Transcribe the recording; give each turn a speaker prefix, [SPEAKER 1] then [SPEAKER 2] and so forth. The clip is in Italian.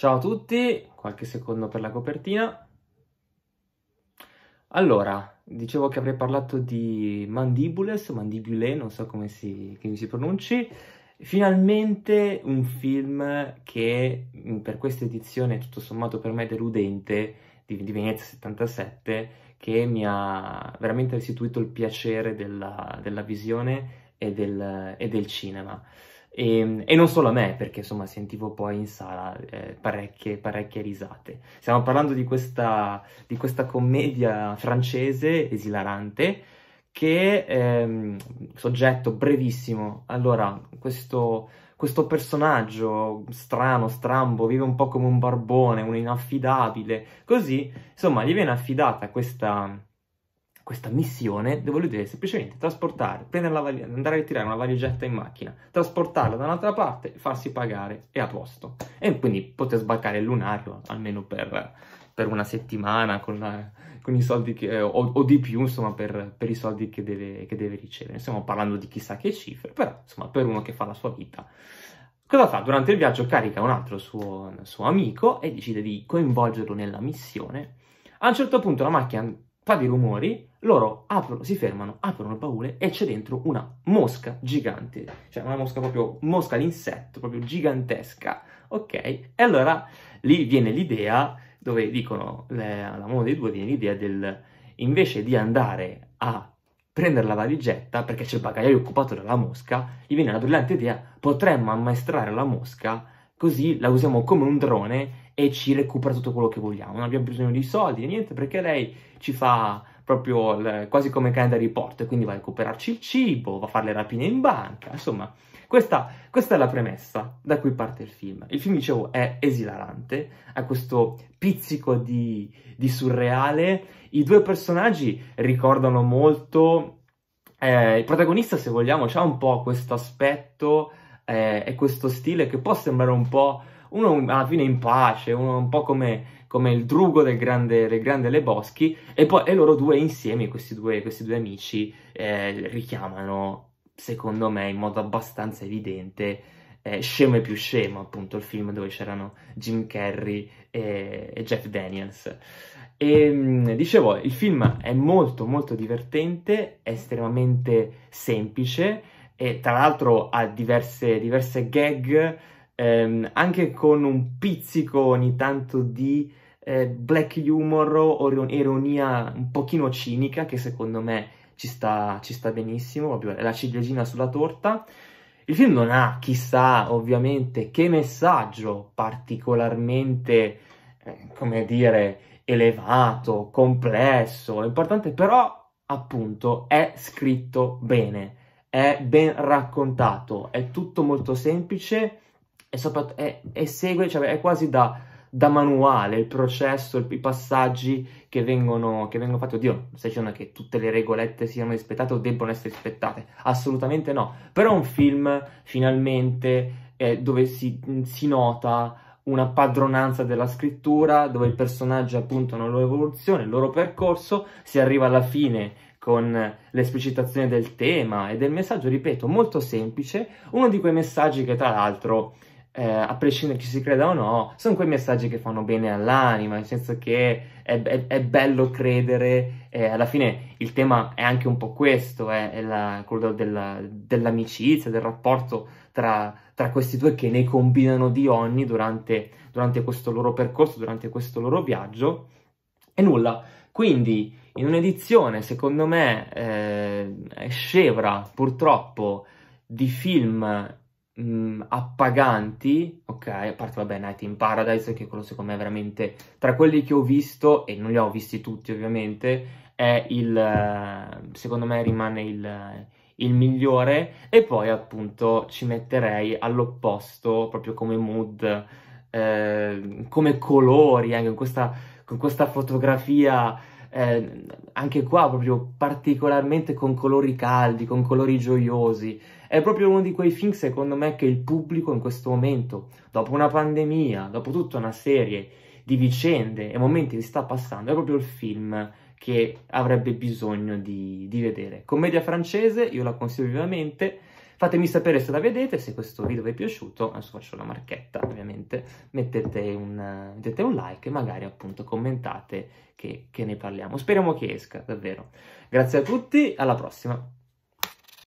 [SPEAKER 1] Ciao a tutti, qualche secondo per la copertina. Allora, dicevo che avrei parlato di Mandibules, Mandibule, non so come si, come si pronunci. Finalmente un film che mm, per questa edizione, tutto sommato per me deludente, di, di Venezia 77, che mi ha veramente restituito il piacere della, della visione e del, e del cinema. E, ehm, e, non solo a me, perché insomma sentivo poi in sala eh, parecchie, parecchie, risate. Stiamo parlando di questa, di questa commedia francese esilarante che è ehm, soggetto brevissimo. Allora, questo, questo personaggio strano, strambo, vive un po' come un barbone, un inaffidabile, così, insomma, gli viene affidata questa, questa missione dove lui deve semplicemente trasportare, prendere la valigetta, andare a ritirare una valigetta in macchina, trasportarla da un'altra parte, farsi pagare e a posto. E quindi poter sbarcare il lunario almeno per, per una settimana con, la, con i soldi che, o, o, di più, insomma, per, per i soldi che deve, che deve ricevere. Stiamo parlando di chissà che cifre, però insomma, per uno che fa la sua vita. Cosa fa? Durante il viaggio carica un altro suo, suo amico e decide di coinvolgerlo nella missione. A un certo punto la macchina fa dei rumori, loro aprono, si fermano, aprono il baule e c'è dentro una mosca gigante, cioè una mosca proprio, mosca d'insetto, proprio gigantesca, ok? E allora lì viene l'idea, dove dicono, le, alla mano dei due viene l'idea del, invece di andare a prendere la valigetta, perché c'è il bagagliaio occupato dalla mosca, gli viene la brillante idea, potremmo ammaestrare la mosca, così la usiamo come un drone e ci recupera tutto quello che vogliamo. Non abbiamo bisogno di soldi, niente, perché lei ci fa proprio il, quasi come Canada Report, quindi va a recuperarci il cibo, va a fare le rapine in banca, insomma, questa, questa, è la premessa da cui parte il film. Il film, dicevo, è esilarante, ha questo pizzico di, di surreale, i due personaggi ricordano molto, eh, il protagonista, se vogliamo, ha un po' questo aspetto eh, e questo stile che può sembrare un po' uno alla fine in pace, uno un po' come, come il drugo del grande, del grande Le Boschi, e poi e loro due insieme, questi due, questi due amici, eh, richiamano, secondo me, in modo abbastanza evidente, eh, Scemo e più scemo, appunto, il film dove c'erano Jim Carrey e, e Jeff Daniels. E ehm, dicevo, il film è molto molto divertente, è estremamente semplice e tra l'altro ha diverse, diverse gag ehm, anche con un pizzico ogni tanto di eh, black humor o ironia un pochino cinica che secondo me ci sta, ci sta benissimo, proprio la ciliegina sulla torta. Il film non ha chissà ovviamente che messaggio particolarmente, eh, come dire, elevato, complesso, importante, però appunto è scritto bene, è ben raccontato, è tutto molto semplice e, e, e segue, cioè è quasi da, da, manuale il processo, i passaggi che vengono, che vengono fatti. Oddio, stai dicendo che tutte le regolette siano rispettate o debbono essere rispettate? Assolutamente no. Però è un film, finalmente, eh, dove si, si nota una padronanza della scrittura, dove i personaggi appunto ha una loro evoluzione, il loro percorso, si arriva alla fine con l'esplicitazione del tema e del messaggio, ripeto, molto semplice, uno di quei messaggi che tra l'altro eh, a prescindere che si creda o no, sono quei messaggi che fanno bene all'anima, nel senso che è, è, è bello credere, eh, alla fine il tema è anche un po' questo, eh, è la, quello della, dell'amicizia, del rapporto tra, tra, questi due che ne combinano di ogni durante, durante questo loro percorso, durante questo loro viaggio, e nulla. Quindi in un'edizione, secondo me, eh, scevra purtroppo di film mh, mm, appaganti, ok? A parte, vabbè, Night in Paradise, che quello secondo me è veramente... Tra quelli che ho visto, e non li ho visti tutti ovviamente, è il... Eh, secondo me rimane il eh, il migliore e poi appunto ci metterei all'opposto proprio come mood, eh, come colori, anche con questa, con questa fotografia eh, anche qua proprio particolarmente con colori caldi, con colori gioiosi. È proprio uno di quei film, secondo me, che il pubblico in questo momento, dopo una pandemia, dopo tutta una serie di vicende e momenti che sta passando, è proprio il film che avrebbe bisogno di, di vedere. Commedia francese, io la consiglio vivamente Fatemi sapere se la vedete, se questo video vi è piaciuto, adesso faccio la marchetta ovviamente, mettete un, mettete un like e magari appunto commentate che, che ne parliamo. Speriamo che esca, davvero. Grazie a tutti, alla prossima!